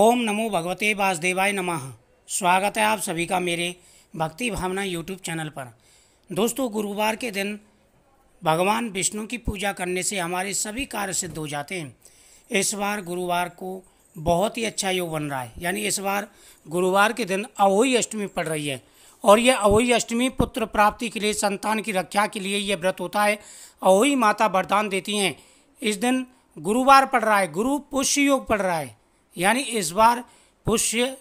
ओम नमो भगवते वासुदेवाय नमः स्वागत है आप सभी का मेरे भक्ति भावना यूट्यूब चैनल पर दोस्तों गुरुवार के दिन भगवान विष्णु की पूजा करने से हमारे सभी कार्य सिद्ध हो जाते हैं इस बार गुरुवार को बहुत ही अच्छा योग बन रहा है यानी इस बार गुरुवार के दिन अवोई अष्टमी पड़ रही है और यह अवोई अष्टमी पुत्र प्राप्ति के लिए संतान की रक्षा के लिए यह व्रत होता है अवोई माता वरदान देती हैं इस दिन गुरुवार पड़ रहा है गुरु पुष्य योग पड़ रहा है यानी इस बार पुष्य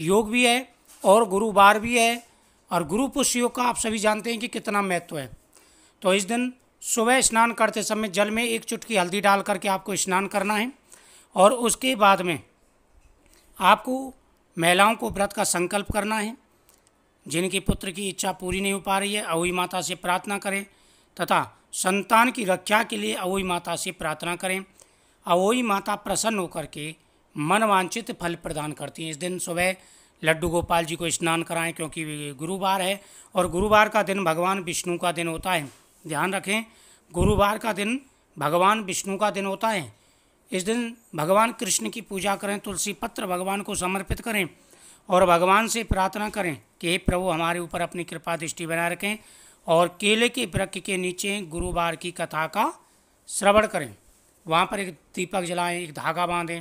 योग भी है और गुरुवार भी है और गुरु पुष्य योग का आप सभी जानते हैं कि कितना महत्व है तो इस दिन सुबह स्नान करते समय जल में एक चुटकी हल्दी डाल करके आपको स्नान करना है और उसके बाद में आपको महिलाओं को व्रत का संकल्प करना है जिनके पुत्र की इच्छा पूरी नहीं हो पा रही है अवई माता से प्रार्थना करें तथा संतान की रक्षा के लिए अवई माता से प्रार्थना करें अवई माता प्रसन्न होकर के मनवांचित फल प्रदान करती हैं इस दिन सुबह लड्डू गोपाल जी को स्नान कराएं क्योंकि गुरुवार है और गुरुवार का दिन भगवान विष्णु का दिन होता है ध्यान रखें गुरुवार का दिन भगवान विष्णु का दिन होता है इस दिन भगवान कृष्ण की पूजा करें तुलसी पत्र भगवान को समर्पित करें और भगवान से प्रार्थना करें कि हे प्रभु हमारे ऊपर अपनी कृपा दृष्टि बनाए रखें और केले के वृक्ष के नीचे गुरुवार की कथा का श्रवण करें वहाँ पर एक दीपक जलाएं एक धागा बांधें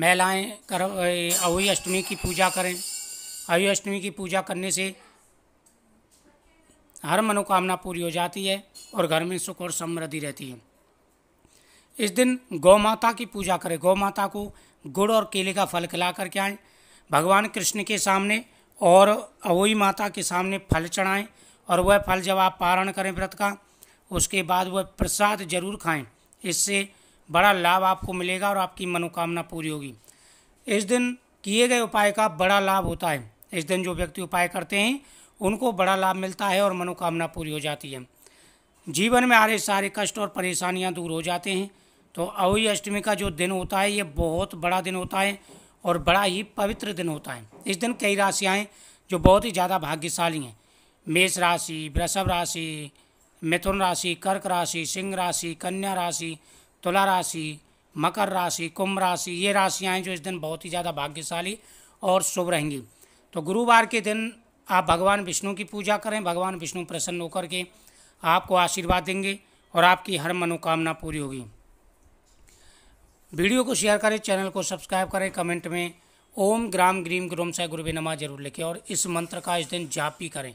महिलाएं कर अवई अष्टमी की पूजा करें अवई अष्टमी की पूजा करने से हर मनोकामना पूरी हो जाती है और घर में सुख और समृद्धि रहती है इस दिन गौ माता की पूजा करें गौ माता को गुड़ और केले का फल खिला करके आएँ भगवान कृष्ण के सामने और अवई माता के सामने फल चढ़ाएँ और वह फल जब आप पारण करें व्रत का उसके बाद वह प्रसाद जरूर खाएं इससे बड़ा लाभ आपको मिलेगा और आपकी मनोकामना पूरी होगी इस दिन किए गए उपाय का बड़ा लाभ होता है इस दिन जो व्यक्ति उपाय करते हैं उनको बड़ा लाभ मिलता है और मनोकामना पूरी हो जाती है जीवन में आ रहे सारे कष्ट और परेशानियां दूर हो जाते हैं तो अवई अष्टमी का जो दिन होता है ये बहुत बड़ा दिन होता है और बड़ा ही पवित्र दिन होता है इस दिन कई राशियाँ जो बहुत ही ज़्यादा भाग्यशाली हैं मेष राशि वृषभ राशि मिथुन राशि कर्क राशि सिंह राशि कन्या राशि तुला राशि मकर राशि कुंभ राशि ये राशियाँ हैं जो इस दिन बहुत ही ज़्यादा भाग्यशाली और शुभ रहेंगी तो गुरुवार के दिन आप भगवान विष्णु की पूजा करें भगवान विष्णु प्रसन्न होकर के आपको आशीर्वाद देंगे और आपकी हर मनोकामना पूरी होगी वीडियो को शेयर करें चैनल को सब्सक्राइब करें कमेंट में ओम ग्राम ग्रीम ग्रोम साय गुरुवे नमा जरूर लिखें और इस मंत्र का इस दिन जाप भी करें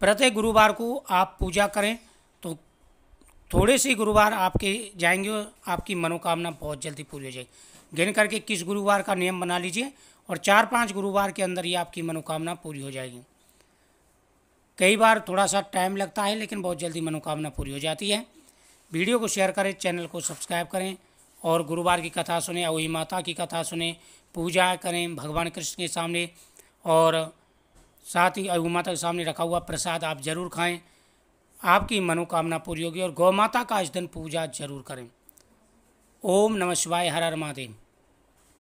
प्रत्येक गुरुवार को आप पूजा करें थोड़े से गुरुवार आपके जाएंगे आपकी मनोकामना बहुत जल्दी पूरी हो जाएगी गिन करके किस गुरुवार का नियम बना लीजिए और चार पांच गुरुवार के अंदर ही आपकी मनोकामना पूरी हो जाएगी कई बार थोड़ा सा टाइम लगता है लेकिन बहुत जल्दी मनोकामना पूरी हो जाती है वीडियो को शेयर करें चैनल को सब्सक्राइब करें और गुरुवार की कथा सुने अवही माता की कथा सुने पूजा करें भगवान कृष्ण के सामने और साथ ही अवही माता के सामने रखा हुआ प्रसाद आप ज़रूर खाएं आपकी मनोकामना पूरी होगी और गौ माता का आज दिन पूजा जरूर करें ओम नमः शिवाय हर हर महादेव